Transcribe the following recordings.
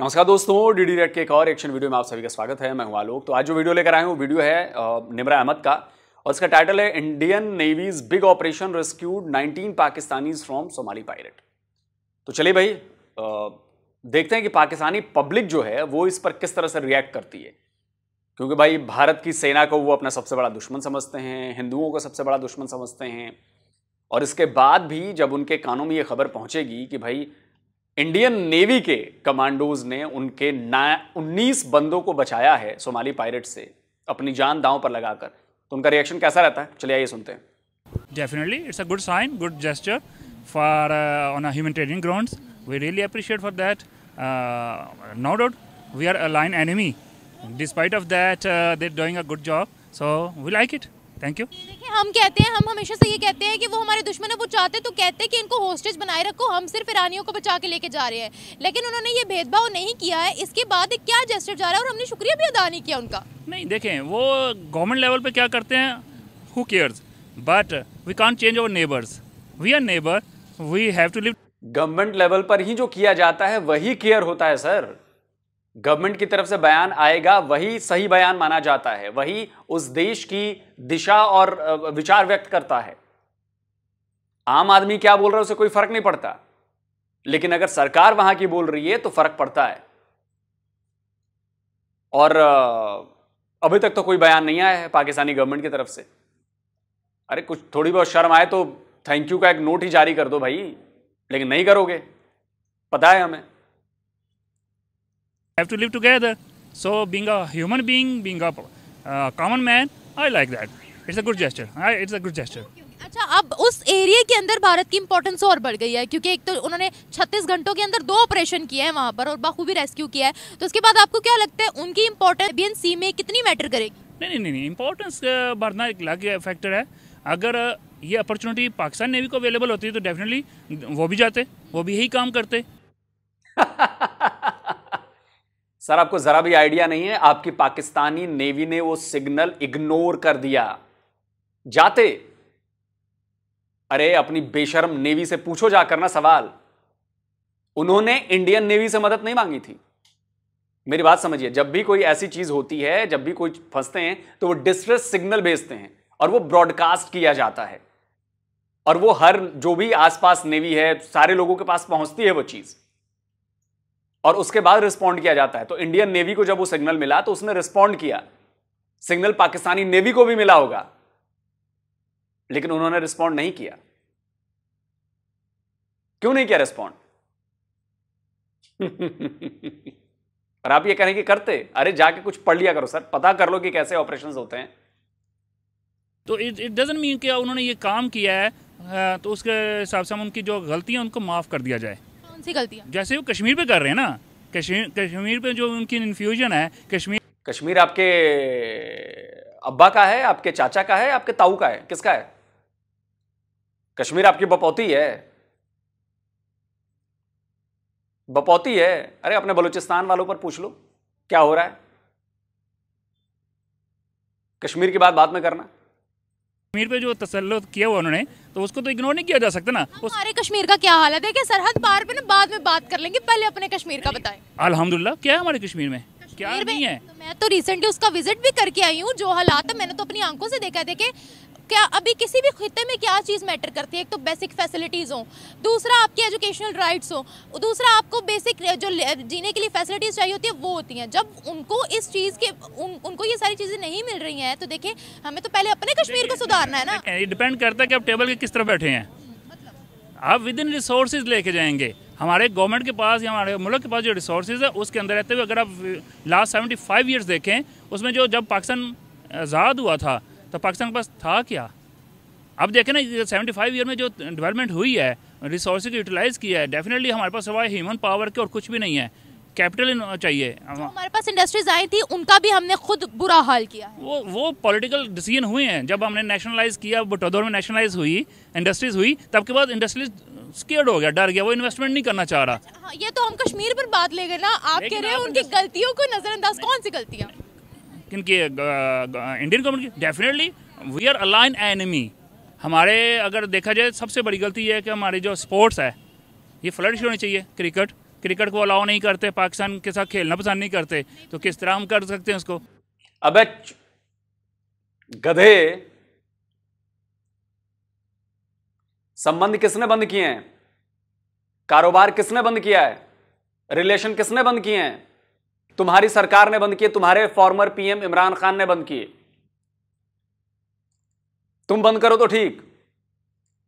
नमस्कार दोस्तों D D के एक और एक्शन वीडियो में आप सभी का स्वागत है मैं हूं आलोक तो आज जो वीडियो लेकर आए हूँ वीडियो है निमरा अहमद का और इसका टाइटल है Indian navy's big operation rescued 19 Pakistanis from Somali pilot तो चलिए भाई देखते हैं कि पाकिस्तानी पब्लिक जो है वो इस पर किस तरह से रिएक्ट करती है क्योंकि भाई भारत की सेना को वो अपना सबसे बड़ा दुश्मन समझते हैं हिंदुओं को सबसे बड़ा दुश्मन समझते हैं और इसके बाद भी जब उनके कानों में ये खबर पहुंचेगी कि भाई इंडियन नेवी के कमांडोज ने उनके उन्नीस बंदों को बचाया है सोमाली पायलट से अपनी जान दांव पर लगाकर तो उनका रिएक्शन कैसा रहता है चलिए आइए सुनते हैं definitely it's a good sign good gesture for on a humanitarian grounds we really appreciate for that no doubt we are alien enemy despite of that they doing a good job so we like it thank you देखिए हम कहते हैं हम हमेशा से ये कहते हैं कि वो हमारे दुश्मन है वो चाहते तो कहते हैं कि इनको होस्टेज बनाए रखो हम सिर्फ ईरानियों को बचा के लेके जा रहे हैं लेकिन उन्होंने ये भेदभाव नहीं किया है इसके बाद क्या जेस्टर जा रहा है और हमने शुक्रिया भी अदा नहीं किया उनका नहीं देखें वो गवर्नमेंट लेवल पर क्या करते हैं who cares but we can't change our neighbours we are neighbour we have to live government level पर ही जो किया जाता है वही केयर होता है सर गवर्नमेंट की तरफ से बयान आएगा वही सही बयान माना जाता है वही उस देश की दिशा और विचार व्यक्त करता है आम आदमी क्या बोल रहा है उसे कोई फर्क नहीं पड़ता लेकिन अगर सरकार वहां की बोल रही है तो फर्क पड़ता है और अभी तक तो कोई बयान नहीं आया है पाकिस्तानी गवर्नमेंट की तरफ से अरे कुछ थोड़ी बहुत शर्म आए तो थैंक यू का एक नोट ही जारी कर दो भाई लेकिन नहीं करोगे पता है हमें have to live together. So being a human being, being a uh, common man, I like that. It's a good gesture. I, it's a good gesture. अच्छा अब उस एरिया के अंदर भारत की इम्पोर्टेंस और बढ़ गई है क्योंकि एक तो उन्होंने 36 घंटों के अंदर दो ऑपरेशन किए हैं वहाँ पर और बाखूबी रेस्क्यू किया है तो उसके बाद आपको क्या लगता है उनकी इम्पोर्टेंस बी एन सी में कितनी मैटर करेगी नहीं नहीं नहीं, नहीं इम्पोर्टेंस uh, बढ़ना एक अलग फैक्टर है अगर uh, ये अपॉर्चुनिटी पाकिस्तान नेवी को अवेलेबल होती तो डेफिनेटली वो भी जाते वो भी यही काम करते सर आपको ज़रा भी आइडिया नहीं है आपकी पाकिस्तानी नेवी ने वो सिग्नल इग्नोर कर दिया जाते अरे अपनी बेशर्म नेवी से पूछो जाकर ना सवाल उन्होंने इंडियन नेवी से मदद नहीं मांगी थी मेरी बात समझिए जब भी कोई ऐसी चीज़ होती है जब भी कोई फंसते हैं तो वो डिस्ट्रेस सिग्नल भेजते हैं और वो ब्रॉडकास्ट किया जाता है और वो हर जो भी आसपास नेवी है सारे लोगों के पास पहुंचती है वो चीज़ और उसके बाद रिस्पॉन्ड किया जाता है तो इंडियन नेवी को जब वो सिग्नल मिला तो उसने रिस्पॉन्ड किया सिग्नल पाकिस्तानी नेवी को भी मिला होगा लेकिन उन्होंने रिस्पॉन्ड नहीं किया क्यों नहीं किया रिस्पॉन्ड और आप ये कहने कि करते अरे जाके कुछ पढ़ लिया करो सर पता कर लो कि कैसे ऑपरेशन होते हैं तो इट इट डजेंट मीन कि उन्होंने ये काम किया है तो उसके हिसाब से हम उनकी जो गलतियां उनको माफ़ कर दिया जाए कौन सी गलतियाँ जैसे वो कश्मीर पे कर रहे हैं ना कश्मीर कश्मीर पे जो उनकी इन्फ्यूजन है कश्मीर कश्मीर आपके अब्बा का है आपके चाचा का है आपके ताऊ का है किसका है कश्मीर आपकी बपौती है बपौती है अरे अपने बलूचिस्तान वालों पर पूछ लो क्या हो रहा है कश्मीर की बात बाद में करना कश्मीर पे जो तसलत किया हुआ उन्होंने तो उसको तो इग्नोर नहीं किया जा सकता ना हमारे उस... कश्मीर का क्या हाल है देखिए सरहद पार पे ना बाद में बात कर लेंगे पहले अपने कश्मीर का बताएं अल्हम्दुलिल्लाह क्या है हमारे कश्मीर में कश्मीर क्या में, नहीं है तो मैं तो रिसेंटली उसका विजिट भी करके आई हूँ जो हालात है मैंने तो अपनी आंखों से देखा है देखे क्या अभी किसी भी खत्े में क्या चीज़ मैटर करती है एक तो बेसिक फैसिलिटीज़ हो दूसरा आपके एजुकेशनल राइट्स हो दूसरा आपको बेसिक जो जीने के लिए फैसिलिटीज़ चाहिए होती है वो होती हैं जब उनको इस चीज़ के उन, उनको ये सारी चीज़ें नहीं मिल रही हैं तो देखें हमें तो पहले अपने कश्मीर को सुधारना है ना डिपेंड करता है कि आप टेबल के किस तरह बैठे हैं आप विद इन रिसोर्सेज लेके जाएंगे हमारे गवर्नमेंट के पास या हमारे मुल्क के पास जो रिसोर्सेज है उसके अंदर रहते हुए अगर आप लास्ट सेवेंटी फाइव ईयर्स देखें उसमें जो जब पाकिस्तान आज़ाद हुआ था तो पाकिस्तान के पास था क्या अब देखें ना सेवेंटी फाइव ईयर में जो डेवलपमेंट हुई है रिसोर्स को यूटिलाइज़ किया है डेफिनेटली हमारे पास सवाए ह्यूमन पावर के और कुछ भी नहीं है कैपिटल चाहिए हमारे पास इंडस्ट्रीज आई थी उनका भी हमने खुद बुरा हाल किया है। वो वो पॉलिटिकल डिसीजन हुए हैं जब हमने नेशनलाइज किया बटौदौर में नेशनलाइज हुई इंडस्ट्रीज हुई तब के बाद इंडस्ट्रीज स्केर्ड हो गया डर गया वो इन्वेस्टमेंट नहीं करना चाह रहा हाँ, ये तो हम कश्मीर पर बात ले गए ना आप कह रहे हैं उनकी गलतियों को नजरअंदाज कौन सी गलतियाँ किन इंडियन गवर्नमेंट की definitely we are alien enemy हमारे अगर देखा जाए सबसे बड़ी गलती यह है कि हमारे जो स्पोर्ट्स है ये फ्लरिश होनी चाहिए क्रिकेट क्रिकेट को अलाउ नहीं करते पाकिस्तान के साथ खेलना पसंद नहीं करते तो किस तरह हम कर सकते हैं उसको अब गधे संबंध किसने बंद किए हैं कारोबार किसने बंद किया है रिलेशन किसने बंद किए हैं तुम्हारी सरकार ने बंद किए तुम्हारे फॉर्मर पीएम इमरान खान ने बंद किए तुम बंद करो तो ठीक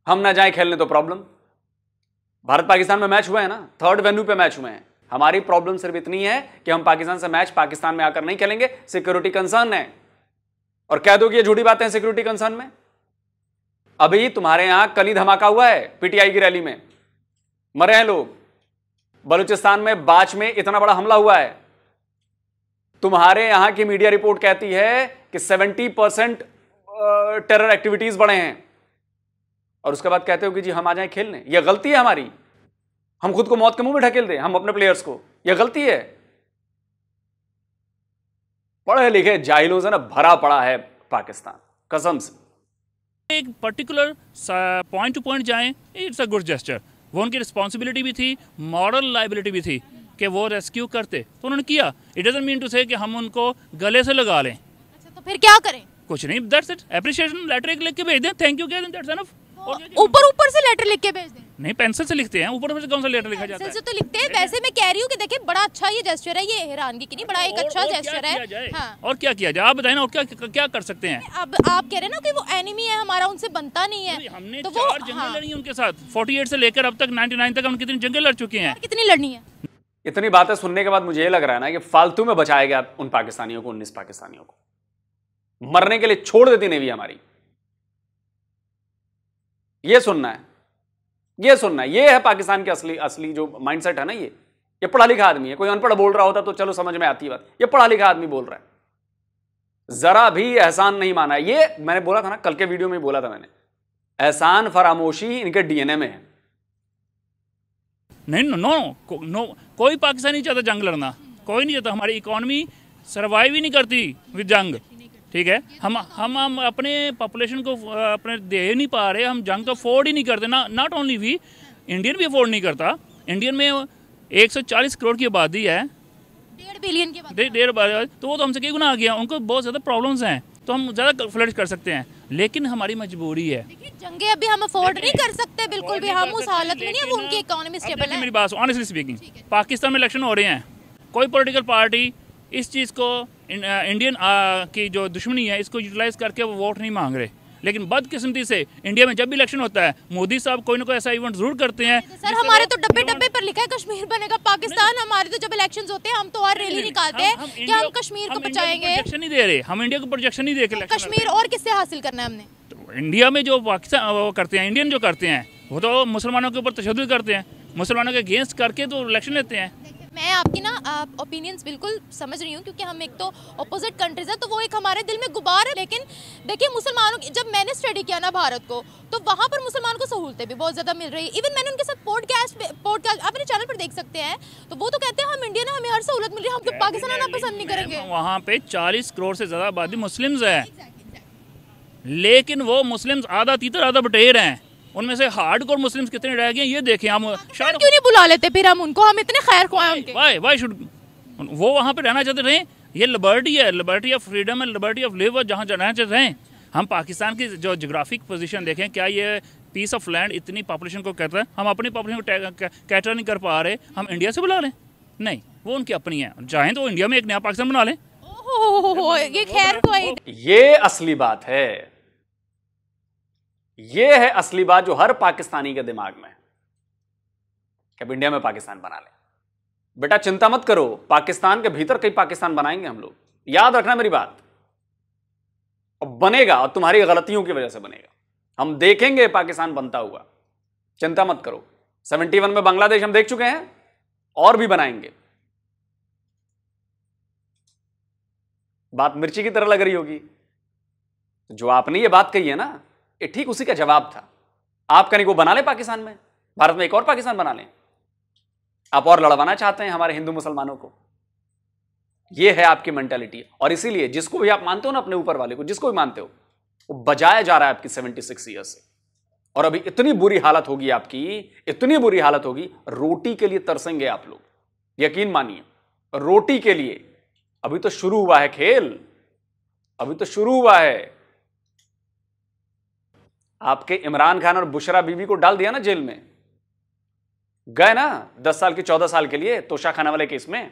हम ना जाए खेलने तो प्रॉब्लम भारत पाकिस्तान में मैच हुए हैं ना थर्ड वेन्यू पे मैच हुए हैं हमारी प्रॉब्लम सिर्फ इतनी है कि हम पाकिस्तान से मैच पाकिस्तान में आकर नहीं खेलेंगे सिक्योरिटी कंसर्न है और कह दो कि ये झूठी बातें सिक्योरिटी कंसर्न में अभी तुम्हारे यहां कल ही धमाका हुआ है पीटीआई की रैली में मरे हैं लोग बलूचिस्तान में बाच में इतना बड़ा हमला हुआ है तुम्हारे यहां की मीडिया रिपोर्ट कहती है कि 70 परसेंट टेरर एक्टिविटीज बढ़े हैं और उसके बाद कहते हो कि जी हम आ जाए खेलने यह गलती है हमारी हम खुद को मौत के मुंह में ढकेल दें हम अपने प्लेयर्स को यह गलती है पढ़े लिखे जाहिलों से ना भरा पड़ा है पाकिस्तान कसम से एक पर्टिकुलर पॉइंट टू पॉइंट जाए इट्स अ गुड जेस्टर वो उनकी रिस्पॉन्सिबिलिटी भी थी मॉरल लाइबिलिटी भी थी कि वो रेस्क्यू करते तो उन्होंने किया इट डजेंट मीन टू से कि हम उनको गले से लगा लें अच्छा तो फिर क्या करें कुछ नहीं दैट्स इट एप्रिसिएशन लेटर एक लिख के भेज दें थैंक यू कह दें दैट्स एनफ ऊपर ऊपर से लेटर लिख के भेज दें नहीं पेंसिल से लिखते हैं ऊपर ऊपर से कौन सा लेटर लिखा जाता है पेंसिल से तो लिखते हैं वैसे मैं कह रही हूं कि देखिए बड़ा अच्छा ये जेस्चर है ये हैरानगी की नहीं बड़ा एक अच्छा जेस्चर है हाँ। और क्या किया जाए आप बताए ना और क्या क्या कर सकते हैं अब आप कह रहे हैं ना कि वो एनिमी है हमारा उनसे बनता नहीं है हमने तो चार जंगें हाँ। लड़ी उनके साथ 48 से लेकर अब तक 99 तक हम कितनी जंगें लड़ चुके हैं कितनी लड़नी है इतनी बातें सुनने के बाद मुझे ये लग रहा है ना कि फालतू में बचाया गया उन पाकिस्तानियों को उन्नीस पाकिस्तानियों को मरने के लिए छोड़ देती नेवी हमारी ये सुनना है ये सुनना है ये है पाकिस्तान के असली असली जो माइंडसेट है ना ये ये पढ़ा लिखा आदमी है कोई अनपढ़ बोल रहा होता तो चलो समझ में आती बात ये पढ़ा लिखा आदमी बोल रहा है जरा भी एहसान नहीं माना है ये मैंने बोला था ना कल के वीडियो में बोला था मैंने एहसान फरामोशी इनके डीएनए में है नहीं नो नो को, नो कोई पाकिस्तानी चाहता जंग लड़ना कोई नहीं चाहता हमारी इकोनॉमी सर्वाइव ही नहीं करती विद जंग ठीक है हम हम हम अपने पॉपुलेशन को अपने दे नहीं पा रहे हम जंग तो अफोर्ड ही नहीं करते ना नॉट ओनली वी इंडियन भी अफोर्ड नहीं करता इंडियन में 140 करोड़ की आबादी है डेढ़ बिलियन की डेढ़ तो वो तो हमसे कई गुना आ गया उनको बहुत ज़्यादा प्रॉब्लम्स हैं तो हम ज़्यादा फ्लड कर सकते हैं लेकिन हमारी मजबूरी है जंगे अभी हम अफोर्ड नहीं कर सकते बिल्कुल भी हम उस हालत में नहीं उनकी इकोनॉमी स्टेबल है मेरी बात ऑनेस्टली स्पीकिंग पाकिस्तान में इलेक्शन हो रहे हैं कोई पॉलिटिकल पार्टी इस चीज़ को इंडियन की जो दुश्मनी है इसको यूटिलाइज करके वो वोट नहीं मांग रहे लेकिन बदकिस्मती से इंडिया में जब भी इलेक्शन होता है मोदी साहब कोई ना कोई ऐसा इवेंट जरूर करते हैं सर हमारे तो डब्बे डब्बे पर लिखा है कश्मीर बनेगा पाकिस्तान तो हमारे तो जब इलेक्शन होते हैं हम तो और रैली निकालते हैं कि हम कश्मीर को बचाएंगे नहीं दे रहे हम इंडिया को प्रोजेक्शन नहीं दे कश्मीर और किससे हासिल करना है हमने इंडिया तो में जो पाकिस्तान करते हैं इंडियन जो करते हैं वो तो मुसलमानों के ऊपर तशद करते हैं मुसलमानों के अगेंस्ट करके तो इलेक्शन लेते हैं मैं आपकी ना ओपिनियंस बिल्कुल समझ रही हूँ क्योंकि हम एक तो अपोजिट कंट्रीज हैं तो वो एक हमारे दिल में गुबार है लेकिन देखिए मुसलमानों की जब मैंने स्टडी किया ना भारत को तो वहाँ पर मुसलमानों को सहूलतें भी बहुत ज़्यादा मिल रही है इवन मैंने उनके साथ पॉडकास्ट पॉडकास्ट आप चैनल पर देख सकते हैं तो वो तो कहते हैं हम इंडिया ने हमें हर सहूलत मिल रही है हम लोग पाकिस्तान आना पसंद नहीं करेंगे वहाँ पे चालीस करोड़ से ज़्यादा आबादी मुस्लिम है लेकिन वो मुस्लिम आधा तीतर आधा बटेर हैं उनमें से हार्ड कोर मुस्लिम कितने रह गए ये देखे हम शायद क्यों नहीं बुला लेते फिर हम उनको हम इतने खैर वाई शुड वो वहाँ पे रहना चाहते रहे ये लिबर्टी है लिबर्टी ऑफ फ्रीडम है लिबर्टी ऑफ लिव जहाँ रहना चाहते रहे हम पाकिस्तान की जो जोग्राफिक पोजीशन देखें क्या ये पीस ऑफ लैंड इतनी पॉपुलेशन को कहता है हम अपनी पॉपुलेशन को कैटर नहीं कर पा रहे हम इंडिया से बुला लें नहीं वो उनकी अपनी है चाहें तो इंडिया में एक नया पाकिस्तान बना लें ये खैर ये असली बात है यह है असली बात जो हर पाकिस्तानी के दिमाग में है कि अब इंडिया में पाकिस्तान बना ले बेटा चिंता मत करो पाकिस्तान के भीतर कई पाकिस्तान बनाएंगे हम लोग याद रखना मेरी बात और बनेगा और तुम्हारी गलतियों की वजह से बनेगा हम देखेंगे पाकिस्तान बनता हुआ चिंता मत करो 71 में बांग्लादेश हम देख चुके हैं और भी बनाएंगे बात मिर्ची की तरह लग रही होगी तो जो आपने ये बात कही है ना ये ठीक उसी का जवाब था आप कहीं को बना ले पाकिस्तान में भारत में एक और पाकिस्तान बना लें आप और लड़वाना चाहते हैं हमारे हिंदू मुसलमानों को यह है आपकी मेंटेलिटी और इसीलिए जिसको भी आप मानते हो ना अपने ऊपर वाले को जिसको भी मानते हो वो बजाया जा रहा है आपकी सेवेंटी सिक्स ईयर से और अभी इतनी बुरी हालत होगी आपकी इतनी बुरी हालत होगी रोटी के लिए तरसेंगे आप लोग यकीन मानिए रोटी के लिए अभी तो शुरू हुआ है खेल अभी तो शुरू हुआ है आपके इमरान खान और बुशरा बीबी को डाल दिया ना जेल में गए ना दस साल की चौदह साल के लिए खाना वाले केस में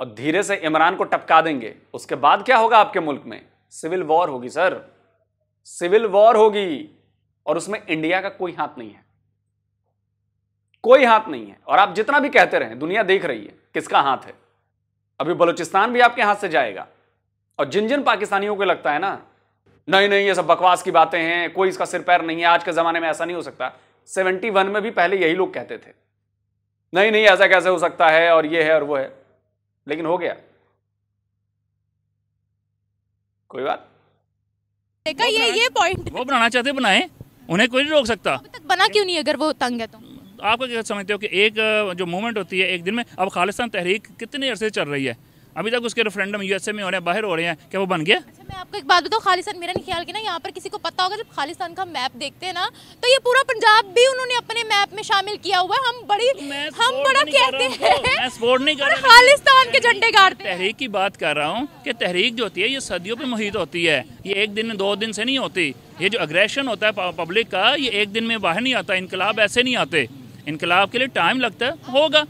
और धीरे से इमरान को टपका देंगे उसके बाद क्या होगा आपके मुल्क में सिविल वॉर होगी सर सिविल वॉर होगी और उसमें इंडिया का कोई हाथ नहीं है कोई हाथ नहीं है और आप जितना भी कहते रहे दुनिया देख रही है किसका हाथ है अभी बलूचिस्तान भी आपके हाथ से जाएगा और जिन जिन पाकिस्तानियों को लगता है ना नहीं नहीं ये सब बकवास की बातें हैं कोई इसका सिर पैर नहीं है आज के ज़माने में ऐसा नहीं हो सकता सेवेंटी वन में भी पहले यही लोग कहते थे नहीं नहीं ऐसा कैसे हो सकता है और ये है और वो है लेकिन हो गया कोई बात देखा ये ये पॉइंट वो बनाना चाहते बनाए उन्हें कोई नहीं रोक सकता तक बना क्यों नहीं अगर वो तंग है तो आपको क्या समझते हो कि एक जो मूवमेंट होती है एक दिन में अब खालिस्तान तहरीक कितने अरसे चल रही है अभी तक उसके रेफरेंडम यूएसए में हो रहे हैं बाहर हो रहे हैं क्या वो बन गया अच्छा, मैं आपको एक बात बताऊँ खालिस्तान मेरा नहीं ख्याल कि ना यहाँ पर किसी को पता होगा जब खालिस्तान का मैप देखते हैं ना तो ये पूरा पंजाब भी उन्होंने अपने मैप में शामिल किया हुआ हम बड़ी तो हम बड़ा कहते हैं खालिस्तान के झंडे गाड़ते तहरीक की बात कर रहा हूँ की तहरीक जो होती है ये सदियों पर मुहित होती है ये एक दिन दो दिन से नहीं होती ये जो अग्रेशन होता है पब्लिक का ये एक दिन में बाहर नहीं आता इनकलाब ऐसे नहीं आते इनकलाब के लिए टाइम लगता है होगा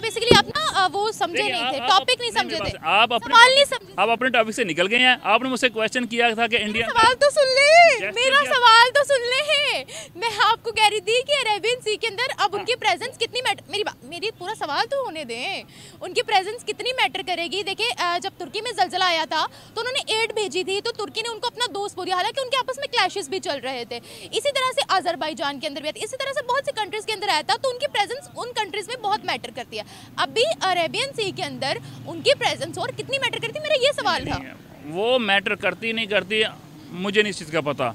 ना मतलब बेसिकली आप ना वो समझे नहीं थे टॉपिक नहीं समझे थे आप अपने नहीं समझे आप अपने टॉपिक से निकल गए हैं आपने मुझसे क्वेश्चन किया था कि इंडिया सवाल तो सुन ले मेरा सवाल सवाल तो सुन ले हैं मैं हाँ आपको कह रही थी कि अरेबियन सी के अंदर अब उनकी प्रेजेंस कितनी मैटर मेरी मेरी पूरा सवाल तो होने दें उनकी प्रेजेंस कितनी मैटर करेगी देखिए जब तुर्की में जलजला आया था तो उन्होंने एड भेजी थी तो तुर्की ने उनको अपना दोस्त बोल दिया हालांकि उनके आपस में क्लैशेस भी चल रहे थे इसी तरह से अजरबैजान के अंदर भी इसी तरह से बहुत सी कंट्रीज़ के अंदर आया था तो उनकी प्रेजेंस उन कंट्रीज़ में बहुत मैटर करती है अभी अरेबियन सी के अंदर उनकी प्रेजेंस और कितनी मैटर करती मेरा ये सवाल था वो मैटर करती नहीं करती मुझे नहीं इस चीज़ का पता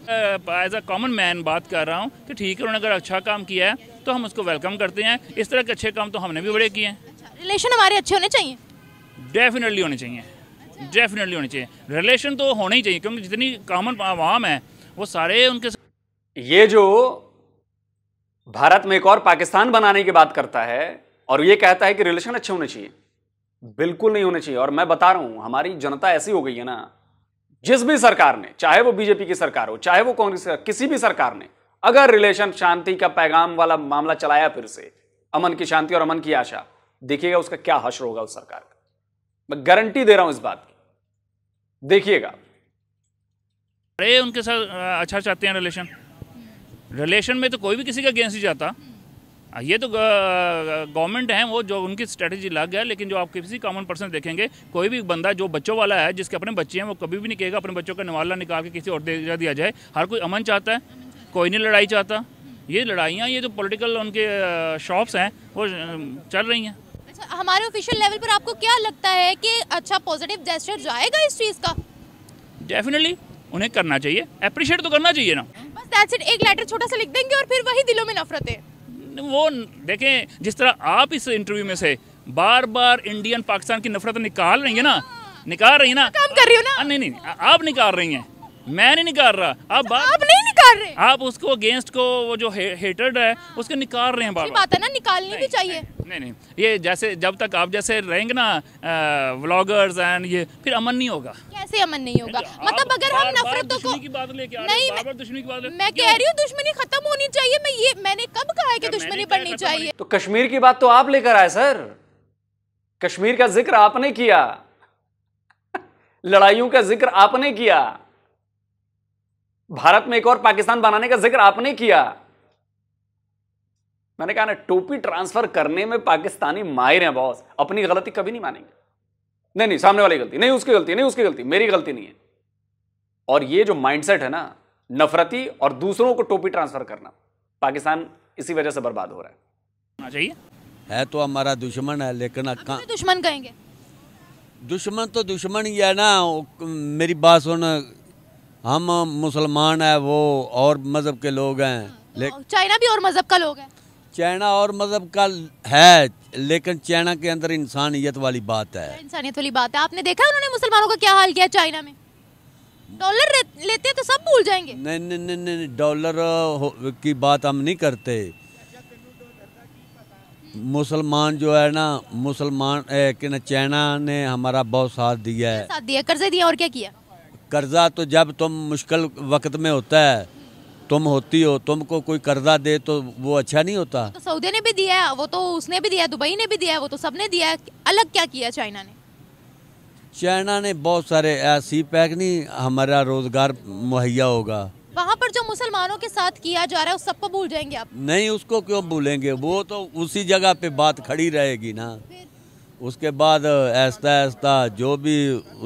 एज अ कॉमन मैन बात कर रहा हूँ कि ठीक है उन्होंने अगर अच्छा काम किया है तो हम उसको वेलकम करते हैं इस तरह के अच्छे काम तो हमने भी बड़े किए हैं अच्छा, रिलेशन हमारे अच्छे होने चाहिए डेफिनेटली होने चाहिए डेफिनेटली होने चाहिए रिलेशन तो होने ही चाहिए क्योंकि जितनी कॉमन आवाम है वो सारे उनके ये जो भारत में एक और पाकिस्तान बनाने की बात करता है और ये कहता है कि रिलेशन अच्छे होने चाहिए बिल्कुल नहीं होने चाहिए और मैं बता रहा हूं हमारी जनता ऐसी हो गई है ना जिस भी सरकार ने चाहे वो बीजेपी की सरकार हो चाहे वो कांग्रेस किसी भी सरकार ने अगर रिलेशन शांति का पैगाम वाला मामला चलाया फिर से अमन की शांति और अमन की आशा देखिएगा उसका क्या हश्र होगा उस सरकार का मैं गारंटी दे रहा हूं इस बात की देखिएगा अरे उनके साथ अच्छा चाहते हैं रिलेशन रिलेशन में तो कोई भी किसी का अगेंस्ट ही जाता ये तो गवर्नमेंट हैं वो जो उनकी स्ट्रेटजी लग गया लेकिन जो आप किसी कॉमन पर्सन देखेंगे कोई भी बंदा जो बच्चों वाला है जिसके अपने बच्चे हैं वो कभी भी नहीं कहेगा अपने बच्चों का निवाला निकाल के किसी और दे दिया जाए हर कोई अमन चाहता है कोई नहीं लड़ाई चाहता ये लड़ाइयाँ ये जो पॉलिटिकल उनके शॉप्स हैं वो चल रही हैं अच्छा हमारे ऑफिशियल लेवल पर आपको क्या लगता है कि अच्छा पॉजिटिव जेस्टर जाएगा इस चीज़ का डेफिनेटली उन्हें करना चाहिए अप्रिशिएट तो करना चाहिए ना बस दैट्स इट एक लेटर छोटा सा लिख देंगे और फिर वही दिलों में नफरत है वो देखें जिस तरह आप इस इंटरव्यू में से बार बार इंडियन पाकिस्तान की नफरत निकाल रही है ना निकाल रही है ना काम कर रही हो ना नहीं नहीं आप निकाल रही हैं मैं नहीं निकाल रहा आप अच्छा, आप नहीं निकाल रहे आप उसको अगेंस्ट को वो जो हे, है उसको निकाल रहे हैं बात है ना निकालनी भी चाहिए नहीं नहीं ये जैसे जब तक आप जैसे रहेंगे ना व्लॉगर्स एंड ये फिर अमन नहीं होगा कैसे अमन नहीं होगा मतलब अगर हम नफरतों को की बात लेके आ नहीं बार बार दुश्मनी की बात ले मैं कह रही हूँ दुश्मनी खत्म होनी चाहिए मैं ये मैंने कब कहा है कि दुश्मनी बढ़नी तो चाहिए तो कश्मीर की बात तो आप लेकर आए सर कश्मीर का जिक्र आपने किया लड़ाइयों का जिक्र आपने किया भारत में एक और पाकिस्तान बनाने का जिक्र आपने किया मैंने कहा ना टोपी ट्रांसफर करने में पाकिस्तानी माहिर हैं बॉस अपनी गलती कभी नहीं मानेंगे नहीं नहीं सामने वाली गलती नहीं उसकी गलती नहीं उसकी गलती मेरी गलती नहीं है और ये जो माइंडसेट है ना नफरती और दूसरों को टोपी ट्रांसफर करना पाकिस्तान इसी वजह से बर्बाद हो रहा है है तो हमारा दुश्मन है लेकिन दुश्मन कहेंगे दुश्मन तो दुश्मन ही है ना मेरी बात सुन हम मुसलमान है वो और मज़हब के लोग हैं हाँ, तो चाइना भी और मज़हब का लोग है चाइना और मज़हब मतलब का है लेकिन चाइना के अंदर इंसानियत वाली बात है इंसानियत वाली बात है आपने देखा उन्होंने मुसलमानों का क्या हाल किया चाइना में डॉलर लेते हैं तो सब भूल जाएंगे नहीं नहीं नहीं नहीं डॉलर की बात हम नहीं करते मुसलमान जो है ना मुसलमान चाइना ने हमारा बहुत साथ दिया है साथ दिया कर्जे दिया और क्या किया कर्जा तो जब तुम मुश्किल वक्त में होता है तुम होती हो तुमको कोई कर्जा दे तो वो अच्छा नहीं होता तो सऊदी ने भी दिया वो तो उसने भी दिया दुबई ने भी दिया वो तो सबने दिया अलग क्या किया चाइना ने चाइना ने बहुत सारे ऐसी पैक नहीं हमारा रोजगार मुहैया होगा वहाँ पर जो मुसलमानों के साथ किया जा रहा है उस सबको भूल जाएंगे आप नहीं उसको क्यों भूलेंगे वो तो उसी जगह पे बात खड़ी रहेगी ना उसके बाद ऐसा ऐसा जो भी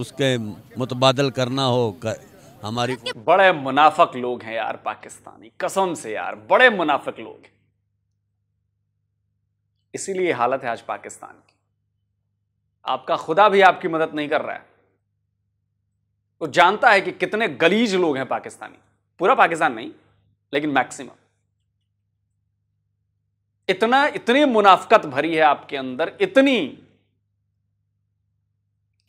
उसके मुतबादल करना हो कर, हमारी बड़े मुनाफक लोग हैं यार पाकिस्तानी कसम से यार बड़े मुनाफक लोग इसीलिए हालत है आज पाकिस्तान की आपका खुदा भी आपकी मदद नहीं कर रहा है वो तो जानता है कि कितने गलीज लोग हैं पाकिस्तानी पूरा पाकिस्तान नहीं लेकिन मैक्सिमम इतना इतनी मुनाफकत भरी है आपके अंदर इतनी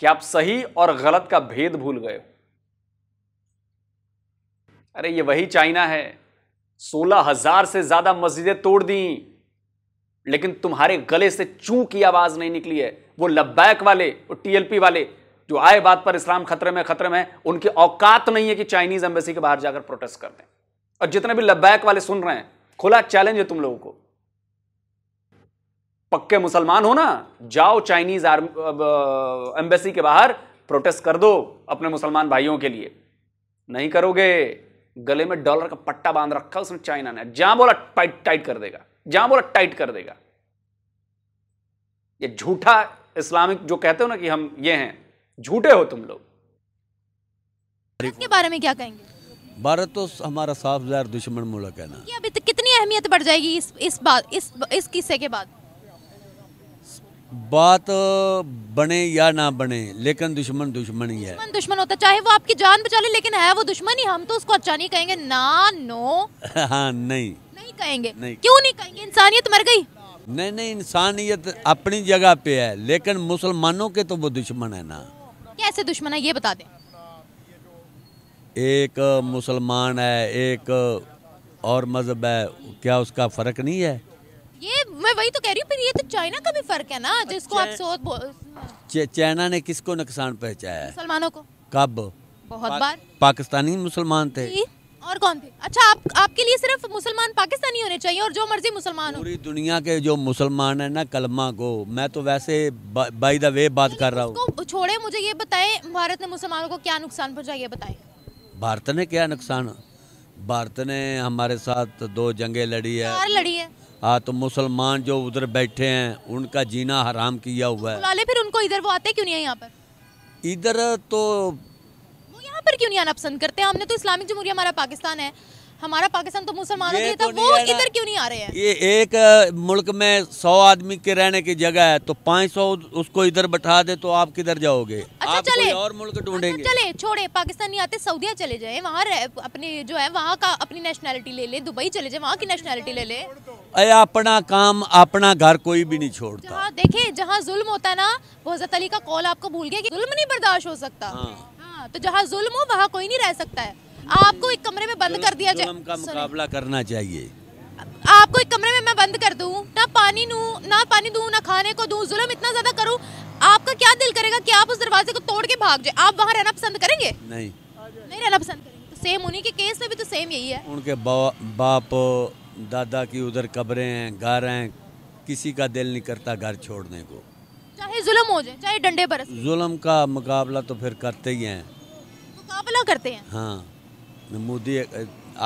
कि आप सही और गलत का भेद भूल गए हो अरे ये वही चाइना है सोलह हजार से ज्यादा मस्जिदें तोड़ दी लेकिन तुम्हारे गले से चू की आवाज नहीं निकली है वो लब्बैक वाले और टीएलपी वाले जो आए बात पर इस्लाम खतरे में खतरे में उनकी औकात नहीं है कि चाइनीज एम्बेसी के बाहर जाकर प्रोटेस्ट कर दें और जितने भी लब्बैक वाले सुन रहे हैं खुला चैलेंज है तुम लोगों को पक्के मुसलमान हो ना जाओ चाइनीज एम्बेसी के बाहर प्रोटेस्ट कर दो अपने मुसलमान भाइयों के लिए नहीं करोगे गले में डॉलर का पट्टा बांध रखा उसने चाइना ने जहां बोला टाइट टाइट कर देगा जहां बोला टाइट कर देगा ये झूठा इस्लामिक जो कहते हो ना कि हम ये हैं झूठे हो तुम लोग इसके बारे में क्या कहेंगे भारत तो हमारा साफ दुश्मन मुल्क है ना अभी तक कितनी अहमियत बढ़ जाएगी इस इस बात इस इस किस्से के बाद बात बने या ना बने लेकिन दुश्मन दुश्मन ही है दुश्मन दुश्मन होता चाहे वो आपकी जान बचा ले लेकिन है वो दुश्मन ही हम तो उसको अच्छा नहीं कहेंगे ना नो हाँ नहीं नहीं कहेंगे नहीं क्यों नहीं कहेंगे इंसानियत मर गई नहीं नहीं इंसानियत अपनी जगह पे है लेकिन मुसलमानों के तो वो दुश्मन है ना कैसे दुश्मन है ये बता दे एक मुसलमान है एक और मज़हब है क्या उसका फ़र्क नहीं है ये मैं वही तो कह रही हूँ ये तो चाइना का भी फर्क है ना अच्छा। जिसको आप सोच चाइना ने किसको नुकसान पहुँचाया मुसलमानों को कब बहुत बार पाकिस्तानी मुसलमान थे और कौन थे अच्छा आप आपके लिए सिर्फ मुसलमान पाकिस्तानी होने चाहिए और जो मर्जी मुसलमान पूरी दुनिया के जो मुसलमान है ना कलमा को मैं तो वैसे बाई द वे बात कर रहा हूँ छोड़े मुझे ये बताए भारत ने मुसलमानों को क्या नुकसान पहुँचाई ये बताए भारत ने क्या नुकसान भारत ने हमारे साथ दो जंगे लड़ी है लड़ी है आ, हाँ, तो मुसलमान जो उधर बैठे हैं उनका जीना हराम किया हुआ है फिर उनको इधर वो आते क्यों नहीं है यहाँ पर इधर तो यहाँ पर क्यों नहीं आना पसंद करते हैं हमने तो इस्लामिक जमहूरिया हमारा पाकिस्तान है हमारा पाकिस्तान तो मुसलमानों के तो वो इधर क्यों नहीं आ रहे हैं ये एक मुल्क में सौ आदमी के रहने की जगह है तो पाँच सौ उसको इधर बैठा दे तो आप किधर जाओगे अच्छा आप चले और मुल्क अच्छा, ढूंढेंगे अच्छा चले छोड़े पाकिस्तान नहीं आते सऊदिया चले जाए वहाँ अपने जो है वहाँ का अपनी नेशनैलिटी ले ले दुबई चले जाए वहाँ की नेशनैलिटी ले ले अपना काम अपना घर कोई भी नहीं छोड़ता देखे जहाँ जुल्म होता है ना वो हजरत अली का कॉल आपको भूल गया कि जुल्म नहीं बर्दाश्त हो सकता हाँ। हाँ, तो जहाँ जुल्म हो वहाँ कोई नहीं रह सकता है आपको एक कमरे में बंद कर दिया जाए का मुकाबला करना चाहिए आपको एक कमरे में मैं बंद कर दूं ना पानी नू ना पानी दू ना खाने को दू जुलम इतना ज्यादा करूं आपका क्या दिल करेगा कि आप उस दरवाजे को तोड़ के भाग जाए आप वहाँ रहना पसंद करेंगे नहीं नहीं रहना पसंद करेंगे तो सेम उन्हीं के केस में भी तो सेम यही है उनके बा, बाप दादा की उधर कब्रें हैं घर हैं किसी का दिल नहीं करता घर छोड़ने को चाहे जुलम हो जाए चाहे डंडे पर जुलम का मुकाबला तो फिर करते ही हैं मुकाबला करते हैं हाँ मोदी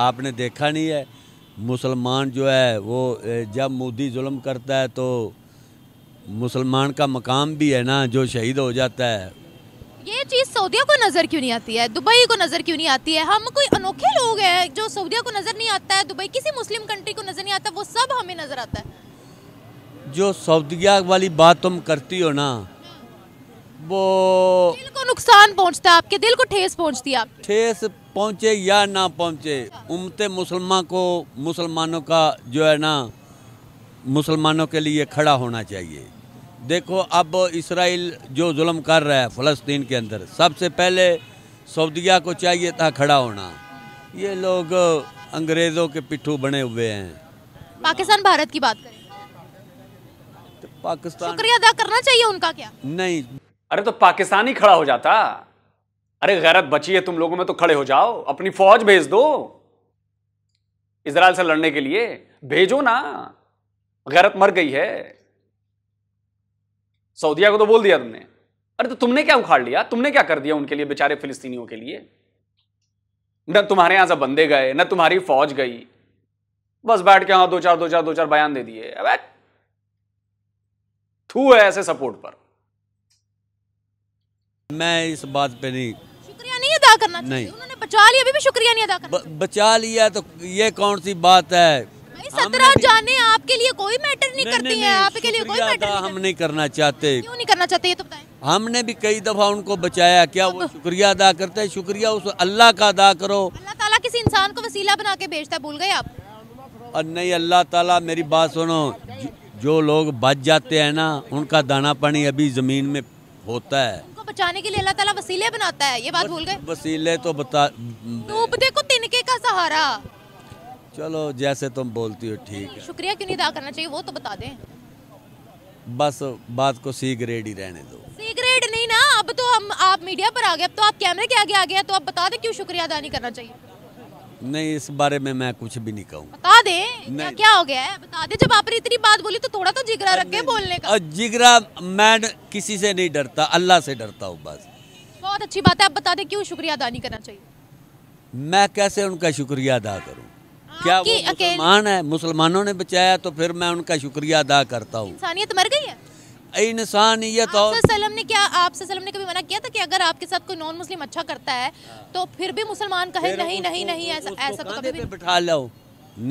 आपने देखा नहीं है मुसलमान जो है वो जब मोदी जुल्म करता है तो मुसलमान का मकाम भी है ना जो शहीद हो जाता है ये चीज़ सऊदिया को नज़र क्यों नहीं आती है दुबई को नज़र क्यों नहीं आती है हम कोई अनोखे लोग हैं जो सऊदिया को नज़र नहीं आता है दुबई किसी मुस्लिम कंट्री को नज़र नहीं आता वो सब हमें नज़र आता है जो सऊदिया वाली बात तुम करती हो ना वो दिल को नुकसान पहुंचता है आपके दिल को ठेस पहुंचती है आप ठेस पहुंचे या ना पहुँचे उमते मुसलमान को मुसलमानों का जो है ना मुसलमानों के लिए खड़ा होना चाहिए देखो अब इसराइल जो जुल्म कर रहा है फ़लस्तीन के अंदर सबसे पहले सऊदिया को चाहिए था खड़ा होना ये लोग अंग्रेज़ों के पिट्ठू बने हुए हैं पाकिस्तान भारत की बात करें तो पाकिस्तान शुक्रिया अदा करना चाहिए उनका क्या नहीं अरे तो पाकिस्तान ही खड़ा हो जाता अरे गैरत बची है तुम लोगों में तो खड़े हो जाओ अपनी फौज भेज दो इसराइल से लड़ने के लिए भेजो ना गैरत मर गई है सऊदिया को तो बोल दिया तुमने अरे तो तुमने क्या उखाड़ लिया तुमने क्या कर दिया उनके लिए बेचारे फिलिस्तीनियों के लिए न तुम्हारे यहां से बंदे गए न तुम्हारी फौज गई बस बैठ के हाँ दो चार दो चार दो चार बयान दे दिए अब थू है ऐसे सपोर्ट पर मैं इस बात पे नहीं अदा करना नहीं उन्होंने बचा लिया अभी भी शुक्रिया नहीं अदा करना बचा लिया तो ये कौन सी बात है सत्रह जाने आपके लिए कोई मैटर नहीं, नहीं करती नहीं, है आपके लिए कोई मैटर नहीं हम नहीं करना चाहते क्यों नहीं करना चाहते ये तो बताएं हमने भी कई दफा उनको बचाया क्या वो शुक्रिया अदा करते हैं शुक्रिया उस अल्लाह का अदा करो अल्लाह ताला किसी इंसान को वसीला बना के भेजता भूल गए आप और नहीं अल्लाह ताला मेरी बात सुनो जो लोग बच जाते हैं ना उनका दाना पानी अभी ज़मीन में होता है बचाने के लिए अल्लाह ताला वसीले बनाता है ये बात भूल गए वसीले तो बता डूबते को तिनके का सहारा चलो जैसे तुम बोलती हो ठीक है शुक्रिया क्यों नहीं अदा करना चाहिए वो तो बता दें बस बात को सी ग्रेड ही रहने दो सी ग्रेड नहीं ना अब तो हम आप मीडिया पर आ गए अब तो आप कैमरे के आगे आ गए तो आप बता दें क्यों शुक्रिया अदा नहीं करना चाहिए नहीं इस बारे में मैं कुछ भी नहीं कहूँ बता दे क्या, क्या हो गया है बता दे जब आपने इतनी बात बोली तो थोड़ा तो जिगरा रखे बोलने का जिगरा मैं किसी से नहीं डरता अल्लाह से डरता हूँ बस बहुत अच्छी बात है आप बता दे क्यों शुक्रिया अदा नहीं करना चाहिए मैं कैसे उनका शुक्रिया अदा करूँ क्या मुसलमान है मुसलमानों ने बचाया तो फिर मैं उनका शुक्रिया अदा करता हूँ इंसानियत मर गई है इंसानियत तो- और सलम ने क्या आप सलम ने कभी मना किया था कि अगर आपके साथ कोई नॉन मुस्लिम अच्छा करता है हाँ। तो फिर भी मुसलमान कहे नहीं नहीं नहीं ऐसा ऐसा तो कभी बिठा लो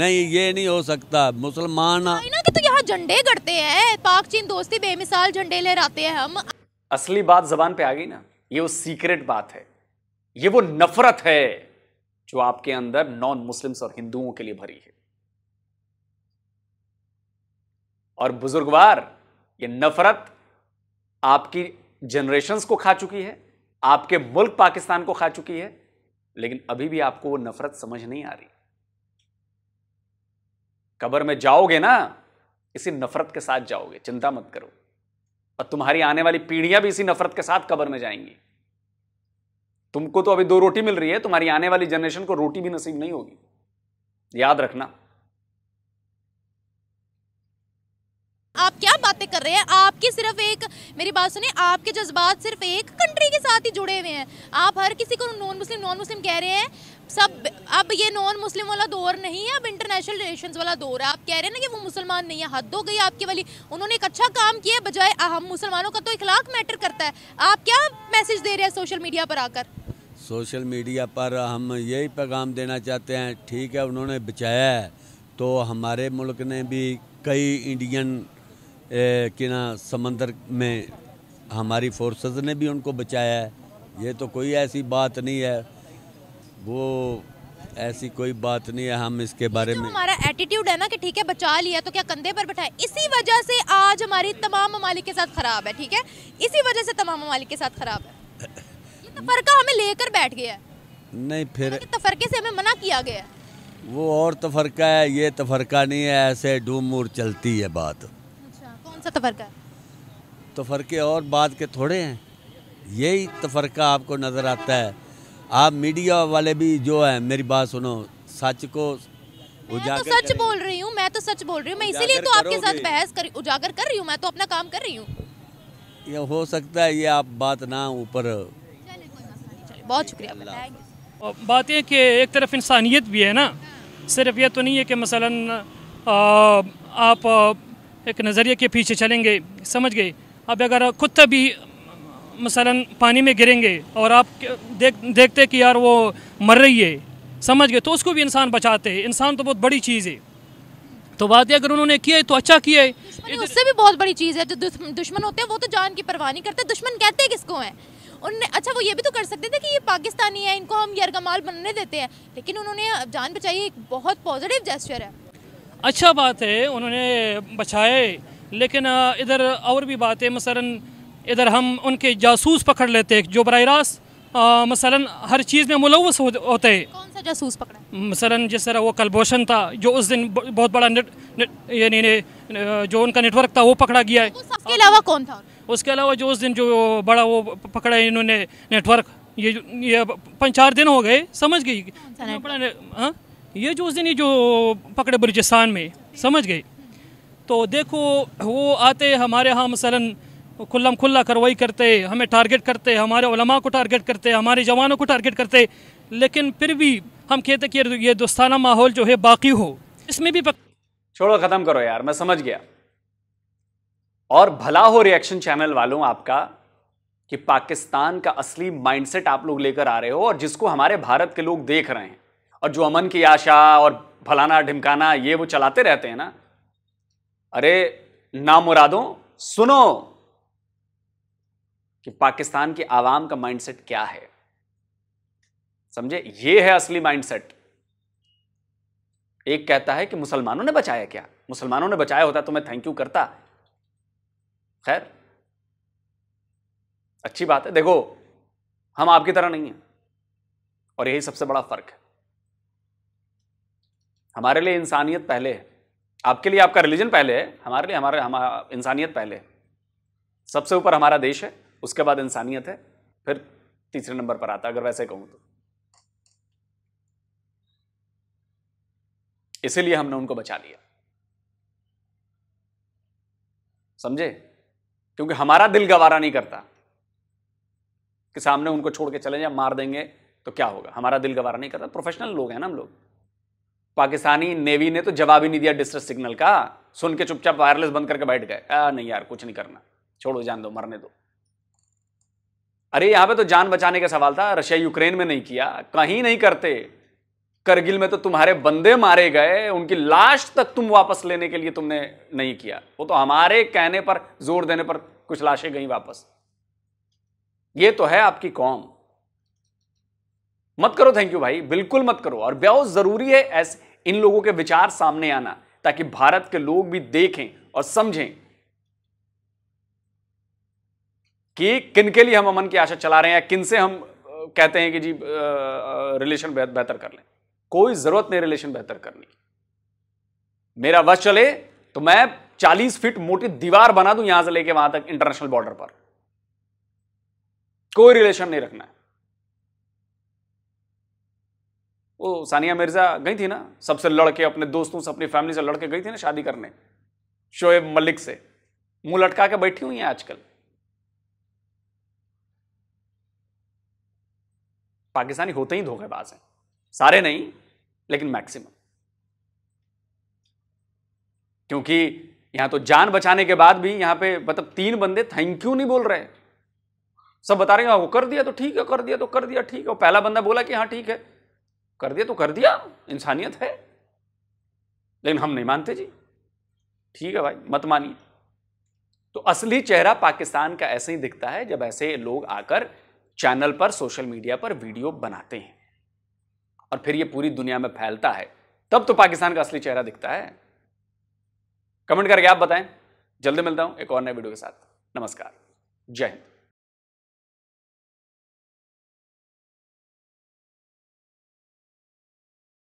नहीं ये नहीं हो सकता मुसलमान के तो, तो यहाँ झंडे गड़ते हैं पाक चीन दोस्ती बेमिसाल झंडे लहराते हैं हम असली बात जबान पे आ गई ना ये वो सीक्रेट बात है ये वो नफरत है जो आपके अंदर नॉन मुस्लिम्स और हिंदुओं के लिए भरी है और बुजुर्गवार कि नफरत आपकी जनरेशन को खा चुकी है आपके मुल्क पाकिस्तान को खा चुकी है लेकिन अभी भी आपको वो नफरत समझ नहीं आ रही कबर में जाओगे ना इसी नफरत के साथ जाओगे चिंता मत करो और तुम्हारी आने वाली पीढ़ियां भी इसी नफरत के साथ कबर में जाएंगी तुमको तो अभी दो रोटी मिल रही है तुम्हारी आने वाली जनरेशन को रोटी भी नसीब नहीं होगी याद रखना आप क्या बातें कर रहे हैं आपकी सिर्फ एक मेरी बात सुने आपके जज्बात सिर्फ एक कंट्री के साथ ही जुड़े हुए हैं आप हर किसी को नॉन मुस्लिम नॉन मुस्लिम कह रहे हैं सब अब ये नॉन मुस्लिम वाला दौर नहीं है अब इंटरनेशनल रिलेशन वाला दौर है आप कह रहे हैं ना कि वो मुसलमान नहीं है हद हो गई आपकी वाली उन्होंने एक अच्छा काम किया बजाय हम मुसलमानों का तो इखलाक मैटर करता है आप क्या मैसेज दे रहे हैं सोशल मीडिया पर आकर सोशल मीडिया पर हम यही पैगाम देना चाहते हैं ठीक है उन्होंने बचाया है तो हमारे मुल्क ने भी कई इंडियन कि ना समंदर में हमारी फोर्सेस ने भी उनको बचाया है ये तो कोई ऐसी बात नहीं है वो ऐसी कोई बात नहीं है हम इसके बारे में हमारा एटीट्यूड है ना कि ठीक है बचा लिया तो क्या कंधे पर बैठा है इसी वजह से आज हमारी तमाम ममालिक के साथ ख़राब है ठीक है इसी वजह से तमाम ममालिक के साथ ख़राब है तो तफरका हमें लेकर बैठ गया है नहीं फिर तफरके से हमें मना किया गया है वो और तफरका है ये तफरका नहीं है ऐसे डूम चलती है बात सा तफरका तफरके और बाद के थोड़े हैं यही तफरका आपको नज़र आता है आप मीडिया वाले भी जो है मेरी बात सुनो सच को मैं तो सच बोल रही हूँ मैं तो सच बोल रही हूँ मैं इसीलिए तो आपके साथ बहस कर उजागर कर रही हूँ मैं तो अपना काम कर रही हूँ ये हो सकता है ये आप बात ना ऊपर बहुत शुक्रिया बात यह कि एक तरफ इंसानियत भी है ना सिर्फ ये तो नहीं है कि मसलन आप एक नज़रिए के पीछे चलेंगे समझ गए अब अगर खुद तभी मसलन पानी में गिरेंगे और आप देख देखते कि यार वो मर रही है समझ गए तो उसको भी इंसान बचाते हैं इंसान तो बहुत बड़ी चीज़ है तो बात है अगर उन्होंने किया है तो अच्छा किया है उससे भी बहुत बड़ी चीज़ है जो दुश्मन होते हैं वो तो जान की परवाह नहीं करते दुश्मन कहते हैं किसको हैं उन्होंने अच्छा वो ये भी तो कर सकते थे कि ये पाकिस्तानी है इनको हम यरगमाल बनने देते हैं लेकिन उन्होंने जान बचाई एक बहुत पॉजिटिव जेस्चर है अच्छा बात है उन्होंने बचाए लेकिन इधर और भी बात है मसलन इधर हम उनके जासूस पकड़ लेते जो बर रास्त मसलन हर चीज़ में मुलवस हो, होते कौन सा जासूस पकड़ा मसलन जिस तरह वो कलभूषण था जो उस दिन बहुत बड़ा नेट, यानी ने, जो उनका नेटवर्क था वो पकड़ा गया है तो उसके अलावा कौन था उसके अलावा जो उस दिन जो बड़ा वो पकड़ा इन्होंने नेटवर्क ये ये पाँच चार दिन हो गए समझ गई बड़ा ये जो उस दिन ये जो पकड़े बलूचिस्तान में समझ गए तो देखो वो आते हमारे यहाँ मसलन खुल्लम खुल्ला कार्रवाई करते हमें टारगेट करते हमारे उलमा को टारगेट करते हमारे जवानों को टारगेट करते लेकिन फिर भी हम कहते कि ये दोस्ताना माहौल जो है बाकी हो इसमें भी पक... छोड़ो ख़त्म करो यार मैं समझ गया और भला हो रिएक्शन चैनल वालों आपका कि पाकिस्तान का असली माइंडसेट आप लोग लेकर आ रहे हो और जिसको हमारे भारत के लोग देख रहे हैं और जो अमन की आशा और फलाना ढिमकाना ये वो चलाते रहते हैं ना अरे मुरादों सुनो कि पाकिस्तान की आवाम का माइंडसेट क्या है समझे ये है असली माइंडसेट एक कहता है कि मुसलमानों ने बचाया क्या मुसलमानों ने बचाया होता तो मैं थैंक यू करता खैर अच्छी बात है देखो हम आपकी तरह नहीं हैं और यही सबसे बड़ा फर्क है हमारे लिए इंसानियत पहले है आपके लिए आपका रिलीजन पहले है हमारे लिए हमारे हम इंसानियत पहले है सबसे ऊपर हमारा देश है उसके बाद इंसानियत है फिर तीसरे नंबर पर आता अगर वैसे कहूँ तो इसीलिए हमने उनको बचा लिया समझे क्योंकि हमारा दिल गवारा नहीं करता कि सामने उनको छोड़ के चले जाए मार देंगे तो क्या होगा हमारा दिल गवारा नहीं करता प्रोफेशनल लोग हैं ना हम लोग पाकिस्तानी नेवी ने तो जवाब ही नहीं दिया डिस्ट्रेस सिग्नल का सुन के चुपचाप वायरलेस बंद करके बैठ गए आ नहीं यार कुछ नहीं करना छोड़ो जान दो मरने दो अरे यहां पे तो जान बचाने का सवाल था रशिया यूक्रेन में नहीं किया कहीं नहीं करते करगिल में तो तुम्हारे बंदे मारे गए उनकी लाश तक तुम वापस लेने के लिए तुमने नहीं किया वो तो हमारे कहने पर जोर देने पर कुछ लाशें गई वापस ये तो है आपकी कौम मत करो थैंक यू भाई बिल्कुल मत करो और बहुत जरूरी है ऐसे इन लोगों के विचार सामने आना ताकि भारत के लोग भी देखें और समझें कि किन के लिए हम अमन की आशा चला रहे हैं किन से हम कहते हैं कि जी रिलेशन बेहतर कर लें कोई जरूरत नहीं रिलेशन बेहतर करने की मेरा वश चले तो मैं 40 फीट मोटी दीवार बना दूं यहां से लेके वहां तक इंटरनेशनल बॉर्डर पर कोई रिलेशन नहीं रखना है वो सानिया मिर्ज़ा गई थी ना सबसे लड़के अपने दोस्तों से अपनी फैमिली से लड़के गई थी ना शादी करने शोएब मलिक से मुंह लटका के बैठी हुई है आजकल पाकिस्तानी होते ही धोखेबाज हैं सारे नहीं लेकिन मैक्सिमम क्योंकि यहां तो जान बचाने के बाद भी यहां पे मतलब तीन बंदे थैंक यू नहीं बोल रहे सब बता रहे हैं हाँ, वो कर दिया तो ठीक है कर दिया तो कर दिया ठीक है पहला बंदा बोला कि हाँ ठीक है कर दिया तो कर दिया इंसानियत है लेकिन हम नहीं मानते जी ठीक है भाई मत मानिए तो असली चेहरा पाकिस्तान का ऐसे ही दिखता है जब ऐसे लोग आकर चैनल पर सोशल मीडिया पर वीडियो बनाते हैं और फिर ये पूरी दुनिया में फैलता है तब तो पाकिस्तान का असली चेहरा दिखता है कमेंट करके आप बताएं जल्दी मिलता हूं एक और नए वीडियो के साथ नमस्कार जय हिंद